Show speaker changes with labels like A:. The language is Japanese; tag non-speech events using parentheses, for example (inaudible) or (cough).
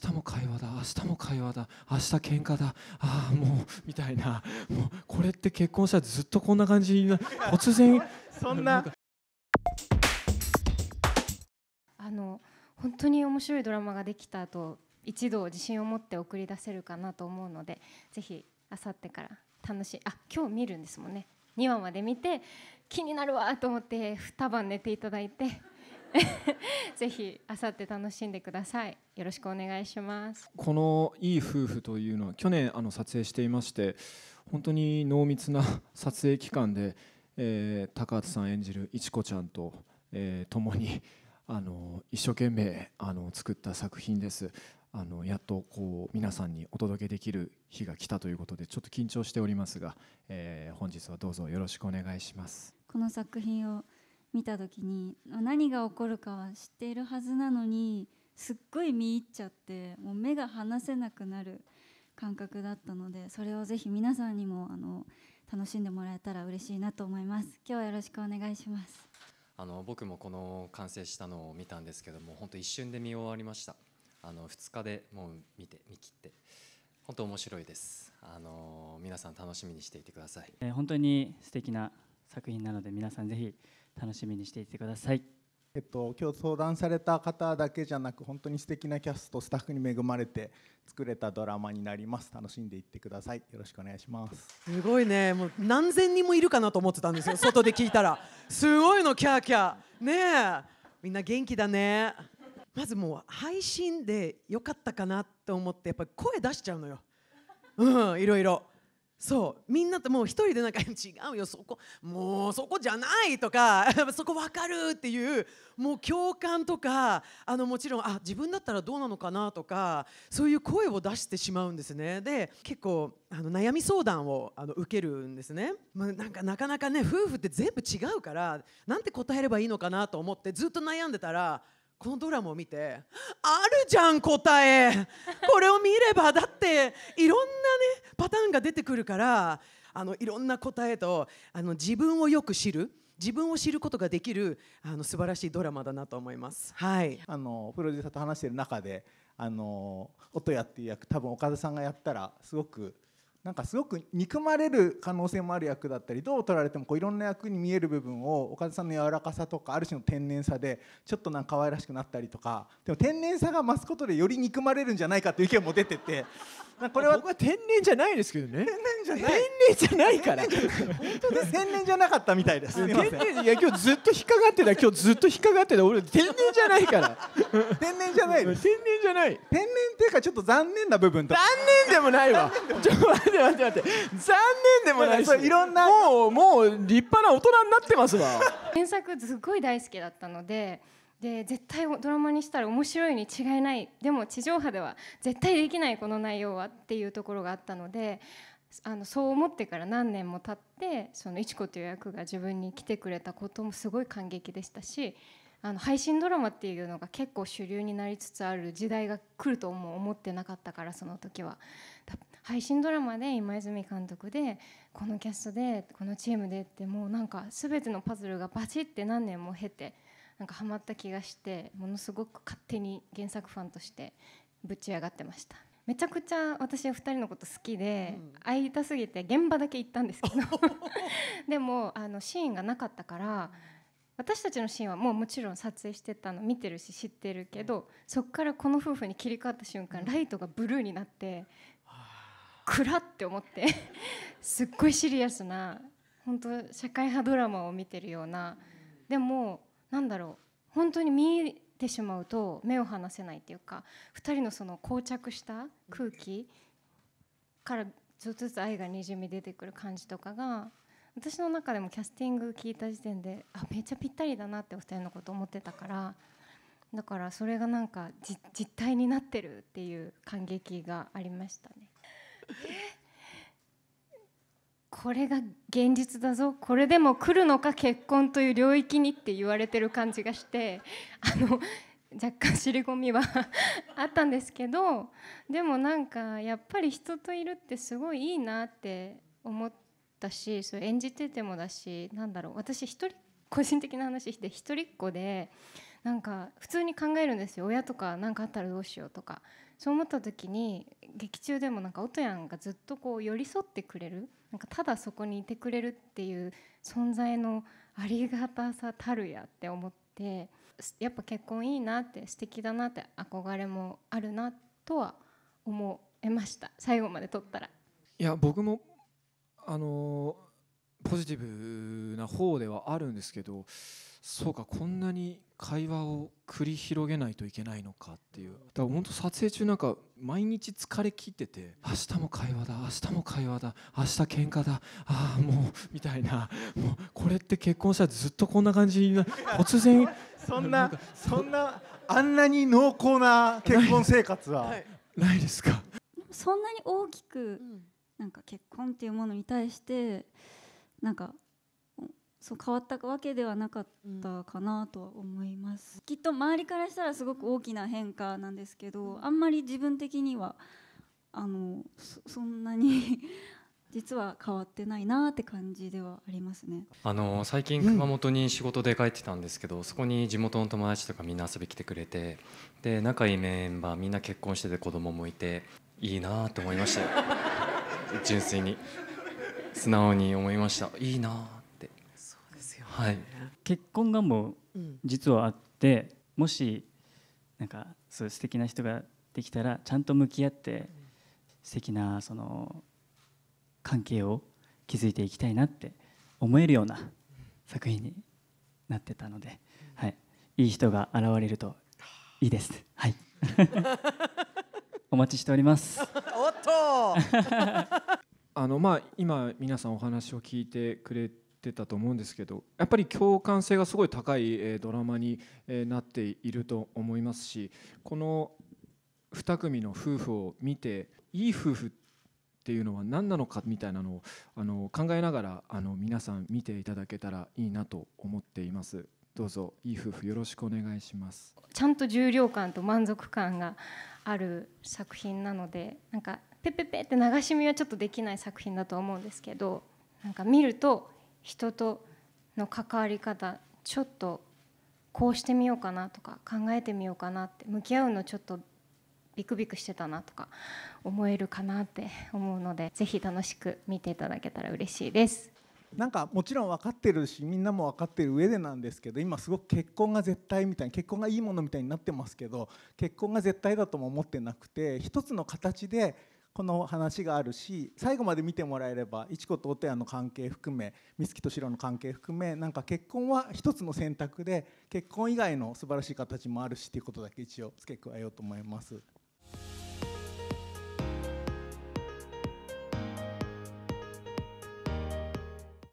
A: 日も会話だ明日も会話だ明日喧嘩だああもうみたいなもうこれって結婚したらずっとこんな感じにな突然そんな
B: あの本当に面白いドラマができたと一度自信を持って送り出せるかなと思うのでぜひあさってから楽しいあ今日見るんですもんね2話まで見て気になるわと思って2晩寝ていただいて。(laughs) ぜひあさって楽しんでくださいよろしくお願いします
A: このいい夫婦というのは去年あの撮影していまして本当に濃密な撮影期間で、えー、高畑さん演じるいちこちゃんと、えー、共にあの一生懸命あの作った作品ですあのやっとこう皆さんにお届けできる日が来たということでちょっと緊張しておりますが、えー、本日はどうぞよろしくお願いします
C: この作品を見た時に何が起こるかは知っているはずなのにすっごい見入っちゃってもう目が離せなくなる感覚だったのでそれをぜひ皆さんにもあの楽しんでもらえたら嬉しいなと思います今日はよろしくお願いします
A: あの僕もこの完成したのを見たんですけども本当一瞬で見終わりましたあの2日でもう見て見切って本当面白いですあの皆さん楽しみにしていてください、
D: えー、本当に素敵な作品なので皆さんぜひ楽しみにしていてください。えっと、今日相談された方だけじゃなく本当に素敵なキャストスタッフに恵まれて作れたドラマになります楽しんでいってくださいよろしくお願いしますすごいねもう何千人もいるかなと思ってたんですよ外で聞いたらすごいのキャーキャーねえみんな元気だねまずもう配信で良かったかなと思ってやっぱり声出しちゃうのようんいろいろそうみんなともう一人でなんか違うよそこもうそこじゃないとか (laughs) そこ分かるっていうもう共感とかあのもちろんあ自分だったらどうなのかなとかそういう声を出してしまうんですねで結構あの悩み相談をあの受けるんですね、まあ、なんかなかなかね夫婦って全部違うからなんて答えればいいのかなと思ってずっと悩んでたらこのドラマを見てあるじゃん答えこれを見ればだっていろんなターンが出てくるからあのいろんな答えとあの自分をよく知る。自分を知ることができるあの素晴らしいドラマだなと思います。はい。あのプロデューサーと話している中で、あの音やっていう役多分岡田さんがやったらすごくなんかすごく憎まれる可能性もある役だったりどう取られてもこういろんな役に見える部分を岡田さんの柔らかさとかある種の天然さでちょっとなんか可愛らしくなったりとかでも天然さが増すことでより憎まれるんじゃないかという意見も出てて。これは僕は天然じゃないですけどね天然じゃない天然じゃないから天然じゃなかったみたいです天然いや今日ずっと引っかかってた今日ずっと引っかかってた俺天然じゃないから天然じゃない (laughs) 天然じゃない (laughs) 天然っていうかちょっと残念な部分と残念でもないわちょっと待って待って待って残念でもないしいろんなもうもう立派な大人になってますわ
B: 原作すごい大好きだったのでで絶対ドラマにしたら面白いに違いないでも地上波では絶対できないこの内容はっていうところがあったのであのそう思ってから何年も経ってそのいちこという役が自分に来てくれたこともすごい感激でしたしあの配信ドラマっていうのが結構主流になりつつある時代が来ると思う思ってなかったからその時は配信ドラマで今泉監督でこのキャストでこのチームでってもうなんか全てのパズルがバチって何年も経てなんかハマった気がしてものすごく勝手に原作ファンとしてぶち上がってました。めちゃくちゃ私は2人のこと好きで、うん、会いたすぎて現場だけ行ったんですけど (laughs) でもあのシーンがなかったから私たちのシーンはもうもちろん撮影してたの見てるし知ってるけどそこからこの夫婦に切り替わった瞬間ライトがブルーになってらって思ってすっごいシリアスな本当社会派ドラマを見てるようなでもなんだろう本当に見えてしまうと目を離せないっていうか2人のその膠着した空気からちょっとずつ愛がにじみ出てくる感じとかが私の中でもキャスティング聞いた時点であめっちゃぴったりだなってお二人のこと思ってたからだからそれがなんか実態になってるっていう感激がありましたね。これが現実だぞこれでも来るのか結婚という領域にって言われてる感じがしてあの若干尻込みはあったんですけどでもなんかやっぱり人といるってすごいいいなって思ったしそれ演じててもだしなんだろう私一人個人的な話で一人っ子でなんか普通に考えるんですよ親とか何かあったらどうしようとかそう思った時に劇中でもなんか音やんがずっとこう寄り添ってくれるなんかただそこにいてくれるっていう存在のありがたさたるやって思ってやっぱ結婚いいなって素敵だなって憧れもあるなとは思えました最後まで撮ったら。
A: いや僕もあのーポジティブな方ではあるんですけどそうかこんなに会話を繰り広げないといけないのかっていうだから本当撮影中なんか毎日疲れ切ってて明日も会話だ明日も会話だ明日喧嘩だああもうみたいなもうこれって結婚したらずっとこんな感じにな突然
D: そんなそんなあんなに濃厚な結婚生活はないですか
C: そんなに大きくなんか結婚っていうものに対してなんかそう変わったわけではなかったかなとは思います、うん、きっと周りからしたらすごく大きな変化なんですけどあんまり自分的にはあのそんなに (laughs) 実は変わってないなって感じではありますね
A: あの最近熊本に仕事で帰ってたんですけど、うん、そこに地元の友達とかみんな遊び来てくれてで仲いいメンバーみんな結婚してて子供もいていいなと思いましたよ (laughs) 純粋に。素直に思いましたいいなってそうですよ、ね、はい、結婚願望実はあって、もしなんかそういう素敵な人ができたらちゃんと向き合って素敵なその関係を築いていきたいなって思えるような作品になってたので、はい、いい人が現れるといいです。はい (laughs) お待ちしております。お
D: っと
A: (laughs) あのまあ今皆さんお話を聞いてくれてたと思うんですけどやっぱり共感性がすごい高いドラマになっていると思いますしこの2組の夫婦を見ていい夫婦っていうのは何なのかみたいなのをあの考えながらあの皆さん見ていただけたらいいなと思っています。どうぞいい夫婦よろしくお願いします
B: ちゃんと重量感と満足感がある作品なのでなんかペペペって流し見はちょっとできない作品だと思うんですけどなんか見ると人との関わり方ちょっとこうしてみようかなとか考えてみようかなって向き合うのちょっとビクビクしてたなとか思えるかなって思うのでぜひ楽しく見ていただけたら
D: 嬉しいです。なんかもちろん分かってるしみんなも分かってる上でなんですけど今すごく結婚が絶対みたいな結婚がいいものみたいになってますけど結婚が絶対だとも思ってなくて一つの形でこの話があるし最後まで見てもらえれば一子とお手やの関係含め美月と白の関係含めなんか結婚は一つの選択で結婚以外の素晴らしい形もあるしということだけ一応付け加えようと思います。